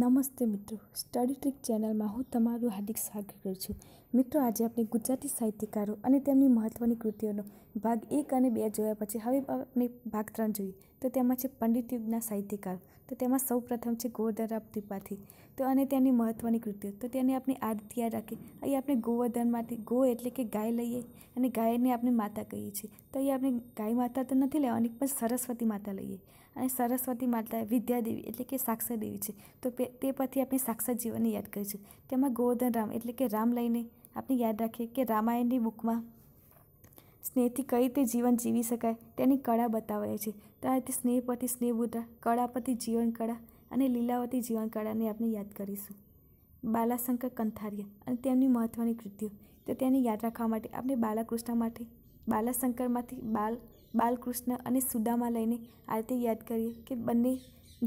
નમસ્તે મિત્રો study trick ચેનલમાં હું તમારું હાર્દિક સ્વાગત કરું છું મિત્રો આજે આપણે ગુજરાતી સાહિત્યકારો અને તેમની મહત્ત્વની કૃતિઓનો ભાગ એક અને બે જોયા પછી હવે આપણે ભાગ ત્રણ જોઈએ તો તેમાં છે પંડિત યુગના સાહિત્યકાર તો તેમાં સૌ પ્રથમ છે ગોવર્ધનરામ ત્રિપાઠી તો અને તેની મહત્ત્વની કૃતિઓ તો તેને આપણે આ રીતે યાદ રાખીએ અહીં આપણે ગોવર્ધનમાંથી ગો એટલે કે ગાય લઈએ અને ગાયને આપણે માતા કહીએ છીએ તો અહીં આપણે ગાય માતા તો નથી લેવાની પણ સરસ્વતી માતા લઈએ અને સરસ્વતી માતા વિદ્યાદેવી એટલે કે સાક્ષર દેવી છે તો તે પછી આપણે સાક્ષર જીવનને યાદ કરીએ છીએ તેમાં ગોવર્ધન રામ એટલે કે રામ લઈને આપણે યાદ રાખીએ કે રામાયણની બુકમાં સ્નેહથી કઈ રીતે જીવન જીવી શકાય તેની કળા બતાવાય છે તો આ રીતે સ્નેહ પરથી સ્નેહ બુદ્ધા કળા પરથી જીવન કળા અને લીલાવતી જીવન કળાને આપણે યાદ કરીશું બાલાશંકર કંથારિયા અને તેમની મહત્ત્વની કૃતિઓ તો તેને યાદ રાખવા માટે આપણે બાલાકૃષ્ણ માટે બાલાશંકરમાંથી બાલ બાલકૃષ્ણ અને સુદામા લઈને આ રીતે યાદ કરીએ કે બંને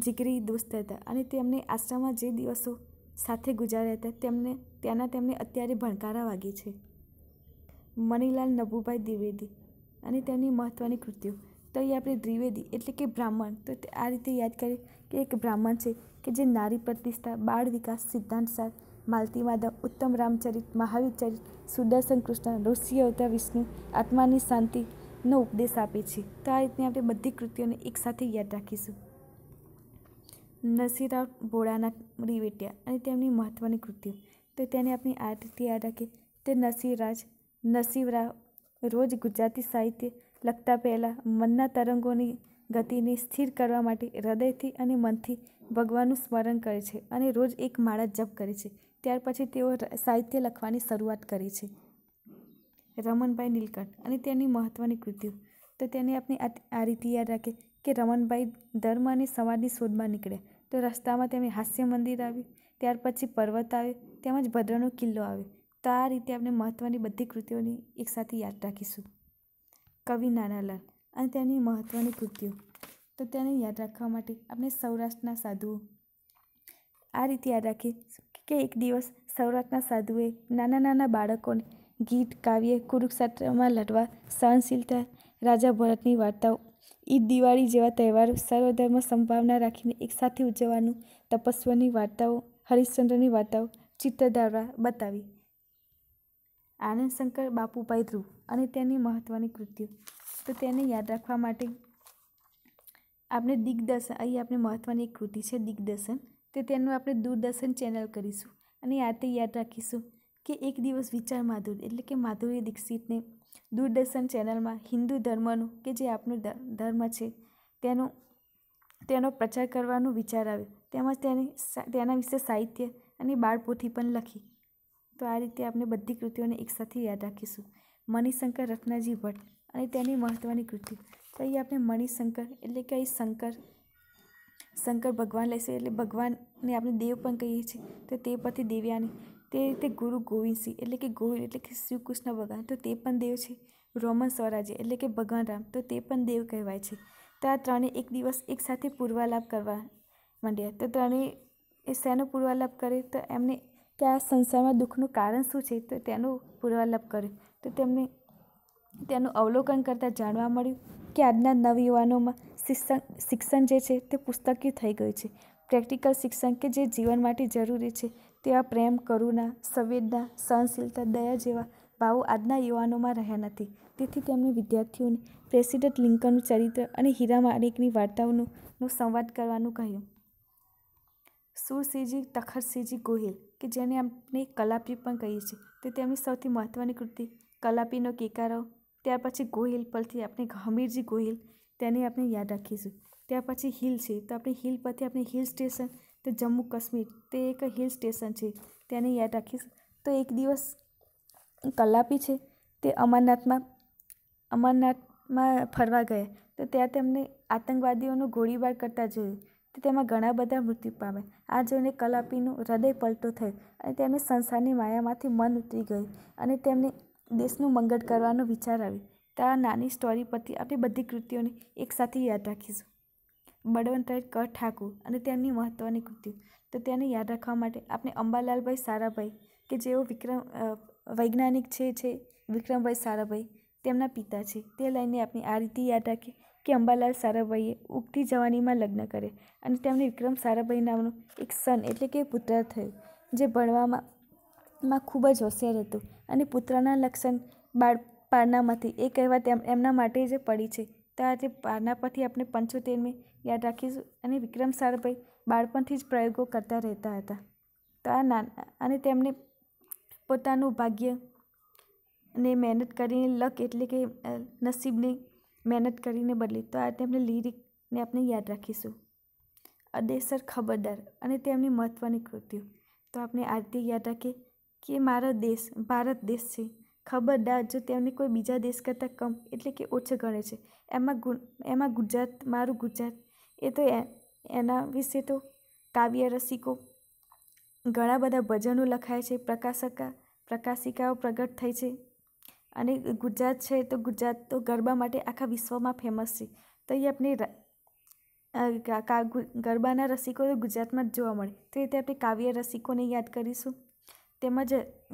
જીગરી દોસ્ત હતા અને તેમને આશ્રમમાં જે દિવસો સાથે ગુજાર્યા હતા તેમને ત્યાંના તેમને અત્યારે ભણકારા વાગે છે મણિલાલ નભુભાઈ દ્વિવેદી અને તેમની મહત્ત્વની કૃતિઓ તો એ આપણે દ્વિવેદી એટલે કે બ્રાહ્મણ તો આ રીતે યાદ કરીએ કે એક બ્રાહ્મણ છે કે જે નારી પ્રતિષ્ઠા બાળ વિકાસ સિદ્ધાંત સિદ્ધાંતસાર માલતી માધવ ઉત્તમ રામચરિત મહાવીર ચરિત સુદર્શન કૃષ્ણ ઋષિ અવતાર વિષ્ણુ આત્માની શાંતિનો ઉપદેશ આપે છે તો આ રીતે આપણે બધી કૃતિઓને એકસાથે યાદ રાખીશું નરસિંહરાવ ભોળાનાથ રીવેટિયા અને તેમની મહત્ત્વની કૃતિઓ તો તેને આપણી આ રીતે યાદ રાખીએ તે નરસિંહરાજ નરસિંહરાવ રોજ ગુજરાતી સાહિત્ય લખતા પહેલાં મનના તરંગોની ગતિને સ્થિર કરવા માટે હૃદયથી અને મનથી ભગવાનનું સ્મરણ કરે છે અને રોજ એક માળા જપ કરે છે ત્યાર પછી તેઓ સાહિત્ય લખવાની શરૂઆત કરે છે રમણભાઈ નીલકંઠ અને તેની મહત્ત્વની કૃતિઓ તો તેને આપણે આ રીતે યાદ રાખીએ કે રમણભાઈ ધર્મ અને સમાજની શોધમાં નીકળ્યા તો રસ્તામાં તેમણે હાસ્ય મંદિર આવ્યું ત્યાર પછી પર્વત આવે તેમજ ભદ્રનો કિલ્લો આવે તો આ રીતે આપણે મહત્ત્વની બધી કૃતિઓની એકસાથે યાદ રાખીશું કવિ નાનાલાલ અને તેની મહત્ત્વની કૃતિઓ તો તેને યાદ રાખવા માટે આપણે સૌરાષ્ટ્રના સાધુઓ આ રીતે યાદ રાખીએ કે એક દિવસ સૌરાષ્ટ્રના સાધુએ નાના નાના બાળકોને ગીત કાવ્ય કુરુક્ષેત્રમાં લડવા સહનશીલતા રાજા ભરતની વાર્તાઓ ઈદ દિવાળી જેવા તહેવારો સર્વધર્મ સંભાવના રાખીને એકસાથે ઉજવવાનું તપસ્વની વાર્તાઓ હરિશ્ચંદ્રની વાર્તાઓ ચિત્ર દ્વારા બતાવી આનંદશંકર બાપુભાઈ ધ્રુવ અને તેની મહત્ત્વની કૃતિઓ તો તેને યાદ રાખવા માટે આપણે દિગ્દર્શન અહીં આપણે મહત્વની એક કૃતિ છે દિગ્દર્શન તે તેનું આપણે દૂરદર્શન ચેનલ કરીશું અને આ તે યાદ રાખીશું કે એક દિવસ વિચાર માધુરી એટલે કે માધુરી દીક્ષિતને દૂરદર્શન ચેનલમાં હિન્દુ ધર્મનું કે જે આપણું ધર્મ છે તેનું તેનો પ્રચાર કરવાનો વિચાર આવ્યો તેમજ તેની તેના વિશે સાહિત્ય અને બાળપોથી પણ લખી તો આ રીતે આપણે બધી કૃતિઓને એકસાથે યાદ રાખીશું મણિશંકર રત્નાજી ભટ્ટ અને તેની મહત્ત્વની કૃતિ તો અહીં આપણે મણિશંકર એટલે કે અહીં શંકર શંકર ભગવાન લેશે એટલે ભગવાનને આપણે દેવ પણ કહીએ છીએ તો તે પરથી દેવ્યાની તે રીતે ગુરુ ગોવિંદસિંહ એટલે કે ગોવિંદ એટલે કે શ્રી કૃષ્ણ ભગવાન તો તે પણ દેવ છે રોમન સ્વરાજ્ય એટલે કે ભગવાન રામ તો તે પણ દેવ કહેવાય છે તો આ ત્રણે એક દિવસ એકસાથે પૂર્વાલાપ કરવા માંડ્યા તો ત્રણે એ શેનો પૂર્વાલાપ કરે તો એમને કે આ સંસારમાં દુઃખનું કારણ શું છે તો તેનો પૂર્વાલાપ કર્યો તો તેમને તેનું અવલોકન કરતાં જાણવા મળ્યું કે આજના નવયુવાનોમાં શિક્ષણ શિક્ષણ જે છે તે પુસ્તકીય થઈ ગયું છે પ્રેક્ટિકલ શિક્ષણ કે જે જીવન માટે જરૂરી છે તેવા પ્રેમ કરુણા સંવેદના સહનશીલતા દયા જેવા ભાવો આજના યુવાનોમાં રહ્યા નથી તેથી તેમણે વિદ્યાર્થીઓને પ્રેસિડેન્ટ લિંકનનું ચરિત્ર અને હીરા માણેકની વાર્તાઓનો સંવાદ કરવાનું કહ્યું સુરસિંહજી તખરસિંહજી ગોહિલ કે જેને આપણે કલાપી પણ કહીએ છીએ તે તેમની સૌથી મહત્ત્વની કૃતિ કલાપીનો કેકારો ત્યાર પછી ગોહિલ પરથી આપણે હમીરજી ગોહિલ તેને આપણે યાદ રાખીશું ત્યાર પછી હિલ છે તો આપણે હિલ પરથી આપણે હિલ સ્ટેશન તો જમ્મુ કાશ્મીર તે એક હિલ સ્ટેશન છે તેને યાદ રાખીશ તો એક દિવસ કલાપી છે તે અમરનાથમાં અમરનાથમાં ફરવા ગયા તો ત્યાં તેમને આતંકવાદીઓનો ગોળીબાર કરતા જોયું તો તેમાં ઘણા બધા મૃત્યુ પામે આ જોઈને કલાપીનું હૃદય પલટો થયું અને તેમને સંસારની માયામાંથી મન ઉતરી ગયું અને તેમને દેશનું મંગળ કરવાનો વિચાર આવ્યો તો આ નાની સ્ટોરી પરથી આપણી બધી કૃતિઓને એકસાથે યાદ રાખીશું બળવંતરાય ક ઠાકુર અને તેમની મહત્ત્વની કૃતિઓ તો તેને યાદ રાખવા માટે આપણે અંબાલાલભાઈ સારાભાઈ કે જેઓ વિક્રમ વૈજ્ઞાનિક છે જે વિક્રમભાઈ સારાભાઈ તેમના પિતા છે તે લઈને આપણે આ રીતે યાદ રાખીએ કે અંબાલાલ સારાભાઈએ ઉગતી જવાનીમાં લગ્ન કરે અને તેમને વિક્રમ સારાભાઈ નામનો એક સન એટલે કે પુત્ર થયો જે ભણવામાં માં ખૂબ જ હોશિયાર હતો અને પુત્રના લક્ષણ બાળ પારનામાંથી એ કહેવા તેમ એમના માટે જે પડી છે તો આજે પારના પરથી આપણે પંચોતેરમી યાદ રાખીશું અને વિક્રમ સારભાઈ બાળપણથી જ પ્રયોગો કરતા રહેતા હતા તો આ નાના અને તેમને પોતાનું ભાગ્ય અને મહેનત કરીને લક એટલે કે નસીબને મહેનત કરીને બદલી તો આ તેમને લિરિકને આપણે યાદ રાખીશું અદેસર ખબરદાર અને તેમની મહત્ત્વની કૃતિઓ તો આપણે આરતી યાદ રાખીએ કે મારો દેશ ભારત દેશ છે ખબરદાર જો તેમને કોઈ બીજા દેશ કરતાં કમ એટલે કે ઓછો ગણે છે એમાં એમાં ગુજરાત મારું ગુજરાત એ તો એના વિશે તો કાવ્ય રસિકો ઘણા બધા ભજનો લખાય છે પ્રકાશકા પ્રકાશિકાઓ પ્રગટ થઈ છે અને ગુજરાત છે તો ગુજરાત તો ગરબા માટે આખા વિશ્વમાં ફેમસ છે તો એ આપણે ગરબાના રસિકો તો ગુજરાતમાં જ જોવા મળે તો એ રીતે આપણે કાવ્ય રસિકોને યાદ કરીશું તેમજ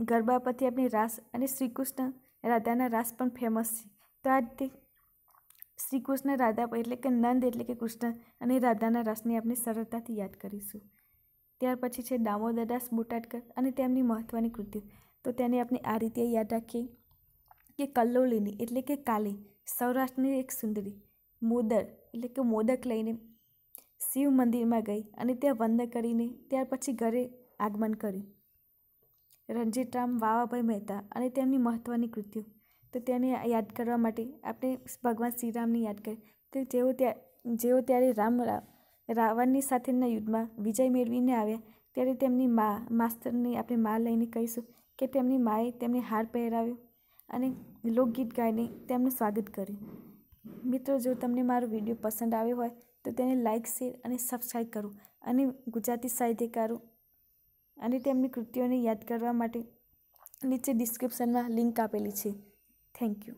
ગરબા પરથી આપણી રાસ અને શ્રીકૃષ્ણ રાધાના રાસ પણ ફેમસ છે તો આ રીતે શ્રીકૃષ્ણ રાધા એટલે કે નંદ એટલે કે કૃષ્ણ અને રાધાના રાસને આપણે સરળતાથી યાદ કરીશું ત્યાર પછી છે દામોદરદાસ બોટાટકર અને તેમની મહત્ત્વની કૃતિઓ તો તેને આપણે આ રીતે યાદ રાખીએ કે કલ્લોલીની એટલે કે કાલી સૌરાષ્ટ્રની એક સુંદરી મોદર એટલે કે મોદક લઈને શિવ મંદિરમાં ગઈ અને ત્યાં વંદ કરીને ત્યાર પછી ઘરે આગમન કર્યું રણજીતરામ વાવાભાઈ મહેતા અને તેમની મહત્ત્વની કૃતિઓ તો તેને યાદ કરવા માટે આપણે ભગવાન શ્રીરામની યાદ કરી તો જેઓ ત્યાં જેઓ ત્યારે રામ રાવણની સાથેના યુદ્ધમાં વિજય મેળવીને આવ્યા ત્યારે તેમની મા માસ્તરને આપણે મા લઈને કહીશું કે તેમની માએ તેમને હાર પહેરાવ્યો અને લોકગીત ગાઈને તેમનું સ્વાગત કર્યું મિત્રો જો તમને મારો વિડીયો પસંદ આવ્યો હોય તો તેને લાઇક શેર અને સબસ્ક્રાઈબ કરો અને ગુજરાતી સાહિત્યકારો અને તેમની કૃતિઓને યાદ કરવા માટે નીચે ડિસ્ક્રિપ્શનમાં લિંક આપેલી છે થેન્ક યુ